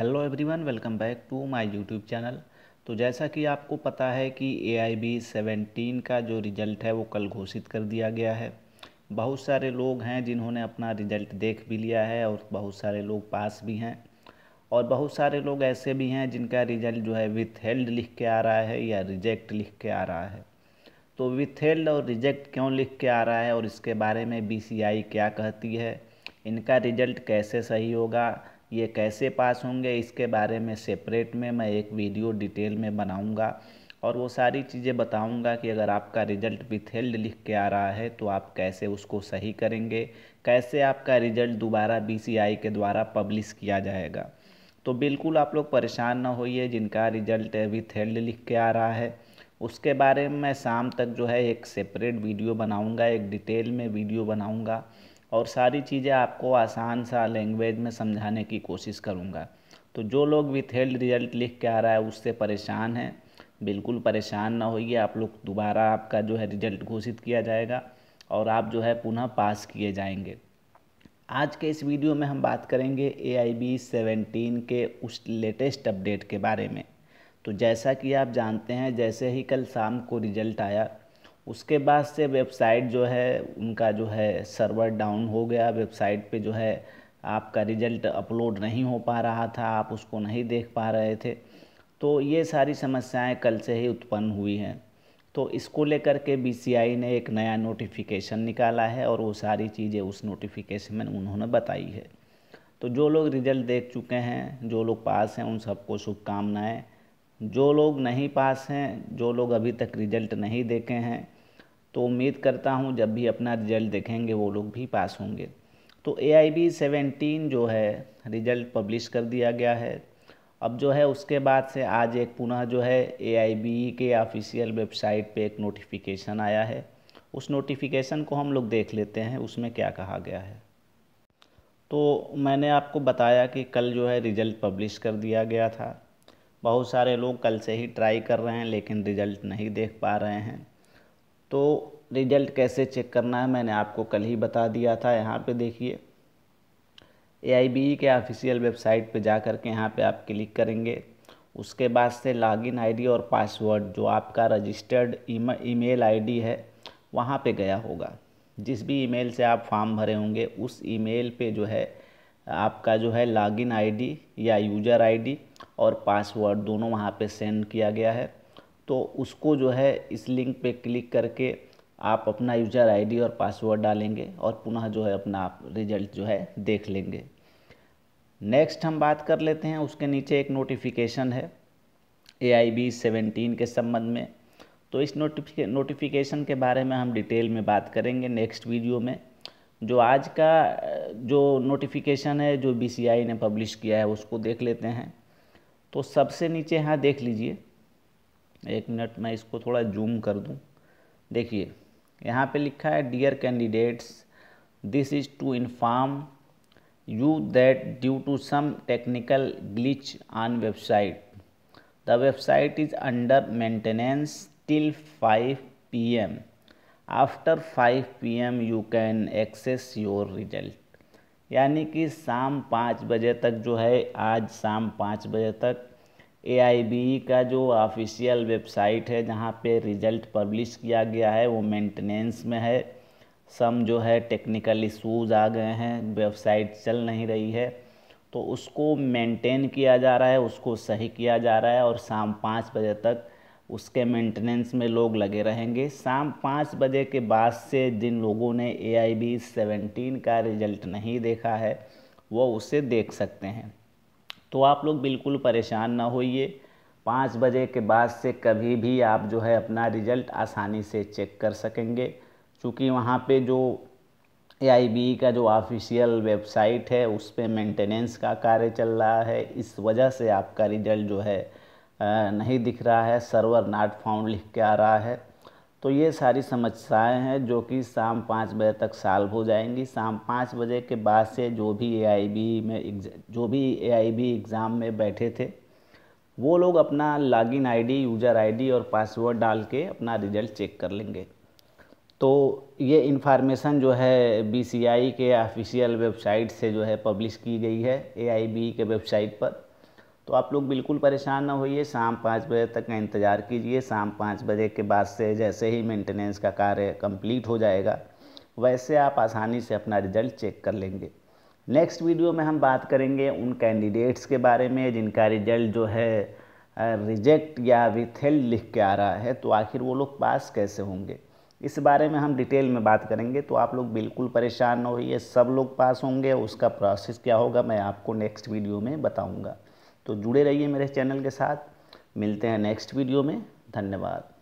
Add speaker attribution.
Speaker 1: hello everyone welcome back to my YouTube channel तो जैसा कि आपको पता है कि ए आई बी सेवेंटीन का जो रिज़ल्ट है वो कल घोषित कर दिया गया है बहुत सारे लोग हैं जिन्होंने अपना रिज़ल्ट देख भी लिया है और बहुत सारे लोग पास भी हैं और बहुत सारे लोग ऐसे भी हैं जिनका रिज़ल्ट जो है विथ हेल्ड लिख के आ रहा है या रिजेक्ट लिख के आ रहा है तो विथ हेल्ड और रिजेक्ट क्यों लिख के आ रहा है और इसके बारे में बी सी आई क्या कहती है इनका रिज़ल्ट कैसे सही होगा ये कैसे पास होंगे इसके बारे में सेपरेट में मैं एक वीडियो डिटेल में बनाऊंगा और वो सारी चीज़ें बताऊंगा कि अगर आपका रिजल्ट भी थेल्ड लिख के आ रहा है तो आप कैसे उसको सही करेंगे कैसे आपका रिजल्ट दोबारा बी के द्वारा पब्लिश किया जाएगा तो बिल्कुल आप लोग परेशान ना होइए जिनका रिजल्ट अभी थेल्ड लिख के आ रहा है उसके बारे में मैं शाम तक जो है एक सेपरेट वीडियो बनाऊंगा एक डिटेल में वीडियो बनाऊंगा और सारी चीज़ें आपको आसान सा लैंग्वेज में समझाने की कोशिश करूँगा तो जो लोग विथ हेल्ड रिजल्ट लिख के आ रहा है उससे परेशान हैं बिल्कुल परेशान ना होइए आप लोग दोबारा आपका जो है रिजल्ट घोषित किया जाएगा और आप जो है पुनः पास किए जाएंगे आज के इस वीडियो में हम बात करेंगे ए आई बी सेवेंटीन के उस लेटेस्ट अपडेट के बारे में तो जैसा कि आप जानते हैं जैसे ही कल शाम को रिजल्ट आया उसके बाद से वेबसाइट जो है उनका जो है सर्वर डाउन हो गया वेबसाइट पे जो है आपका रिजल्ट अपलोड नहीं हो पा रहा था आप उसको नहीं देख पा रहे थे तो ये सारी समस्याएं कल से ही उत्पन्न हुई हैं तो इसको लेकर के बी ने एक नया नोटिफिकेशन निकाला है और वो सारी चीज़ें उस नोटिफिकेशन में उन्होंने बताई है तो जो लोग रिजल्ट देख चुके हैं जो लोग पास हैं उन सबको शुभकामनाएँ जो लोग नहीं पास हैं जो लोग अभी तक रिजल्ट नहीं देखे हैं तो उम्मीद करता हूँ जब भी अपना रिजल्ट देखेंगे वो लोग भी पास होंगे तो ए आई बी सेवेंटीन जो है रिजल्ट पब्लिश कर दिया गया है अब जो है उसके बाद से आज एक पुनः जो है ए आई बी के ऑफिशियल वेबसाइट पे एक नोटिफिकेशन आया है उस नोटिफिकेशन को हम लोग देख लेते हैं उसमें क्या कहा गया है तो मैंने आपको बताया कि कल जो है रिज़ल्ट पब्लिश कर दिया गया था बहुत सारे लोग कल से ही ट्राई कर रहे हैं लेकिन रिज़ल्ट नहीं देख पा रहे हैं तो रिजल्ट कैसे चेक करना है मैंने आपको कल ही बता दिया था यहाँ पे देखिए ए e के ऑफिशियल वेबसाइट पे जा कर के यहाँ पे आप क्लिक करेंगे उसके बाद से लॉगिन आईडी और पासवर्ड जो आपका रजिस्टर्ड ईमेल आईडी है वहाँ पे गया होगा जिस भी ईमेल से आप फॉर्म भरे होंगे उस ईमेल पे जो है आपका जो है लॉगिन आईडी या यूजर आईडी और पासवर्ड दोनों वहाँ पे सेंड किया गया है तो उसको जो है इस लिंक पे क्लिक करके आप अपना यूज़र आईडी और पासवर्ड डालेंगे और पुनः जो है अपना आप रिजल्ट जो है देख लेंगे नेक्स्ट हम बात कर लेते हैं उसके नीचे एक नोटिफिकेशन है ए आई बी सेवेंटीन के संबंध में तो इस नोटिफिके नोटिफिकेशन के बारे में हम डिटेल में बात करेंगे नेक्स्ट वीडियो में जो आज का जो नोटिफिकेशन है जो बी सी आई ने पब्लिश किया है उसको देख लेते हैं तो सबसे नीचे यहाँ देख लीजिए एक मिनट मैं इसको थोड़ा जूम कर दूं देखिए यहाँ पे लिखा है dear candidates this is to inform you that due to some technical glitch on website the website is under maintenance till 5 PM after 5 PM you can access your result यानी कि शाम पाँच बजे तक जो है आज शाम पाँच बजे तक ए का जो ऑफिशियल वेबसाइट है जहाँ पे रिज़ल्ट पब्लिश किया गया है वो मेंटेनेंस में है सम जो है टेक्निकल इशूज़ आ गए हैं वेबसाइट चल नहीं रही है तो उसको मेंटेन किया जा रहा है उसको सही किया जा रहा है और शाम पाँच बजे तक उसके मेंटेनेंस में लोग लगे रहेंगे शाम पाँच बजे के बाद से जिन लोगों ने ए आई बी सेवेंटीन का रिज़ल्ट नहीं देखा है वो उसे देख सकते हैं तो आप लोग बिल्कुल परेशान ना होइए पाँच बजे के बाद से कभी भी आप जो है अपना रिज़ल्ट आसानी से चेक कर सकेंगे क्योंकि वहाँ पे जो ए का जो ऑफिशियल वेबसाइट है उस पर मेंटेनेंस का कार्य चल रहा है इस वजह से आपका रिज़ल्ट जो है नहीं दिख रहा है सर्वर नॉट फाउंड लिख के आ रहा है तो ये सारी समस्याएं हैं जो कि शाम पाँच बजे तक साल्व हो जाएंगी शाम पाँच बजे के बाद से जो भी ए में जो भी ए एग्ज़ाम में बैठे थे वो लोग अपना लॉगिन आईडी यूज़र आईडी और पासवर्ड डाल के अपना रिजल्ट चेक कर लेंगे तो ये इन्फॉर्मेशन जो है बीसीआई के ऑफिशियल वेबसाइट से जो है पब्लिश की गई है ए के वेबसाइट पर तो आप लोग बिल्कुल परेशान ना होइए शाम पाँच बजे तक का इंतज़ार कीजिए शाम पाँच बजे के बाद से जैसे ही मेंटेनेंस का कार्य कंप्लीट हो जाएगा वैसे आप आसानी से अपना रिजल्ट चेक कर लेंगे नेक्स्ट वीडियो में हम बात करेंगे उन कैंडिडेट्स के बारे में जिनका रिजल्ट जो है रिजेक्ट या विथेल लिख के आ रहा है तो आखिर वो लोग पास कैसे होंगे इस बारे में हम डिटेल में बात करेंगे तो आप लोग बिल्कुल परेशान न होइए सब लोग पास होंगे उसका प्रोसेस क्या होगा मैं आपको नेक्स्ट वीडियो में बताऊंगा तो जुड़े रहिए मेरे चैनल के साथ मिलते हैं नेक्स्ट वीडियो में धन्यवाद